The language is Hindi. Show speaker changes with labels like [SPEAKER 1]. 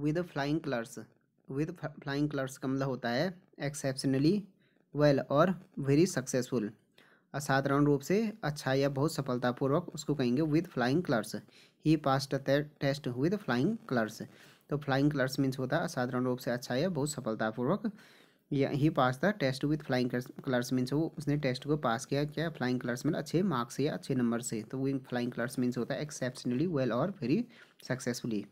[SPEAKER 1] with flying colours with flying colours का मतलब होता है एक्सेप्शनली वेल और वेरी सक्सेसफुल असाधारण रूप से अच्छा या बहुत सफलतापूर्वक उसको कहेंगे with flying colours he passed test with flying colours तो फ्लाइंग कलर्स मीन्स होता है असाधारण रूप से अच्छा या बहुत सफलतापूर्वक या ही पास था test with flying colours means वो उसने टेस्ट को पास किया क्या फ्लाइंग कलर्स में अच्छे मार्क्स या अच्छे नंबर से तो वो फ्लाइंग कलर्स मीन्स होता है एक्सेप्शनली वेल और वेरी सक्सेसफुली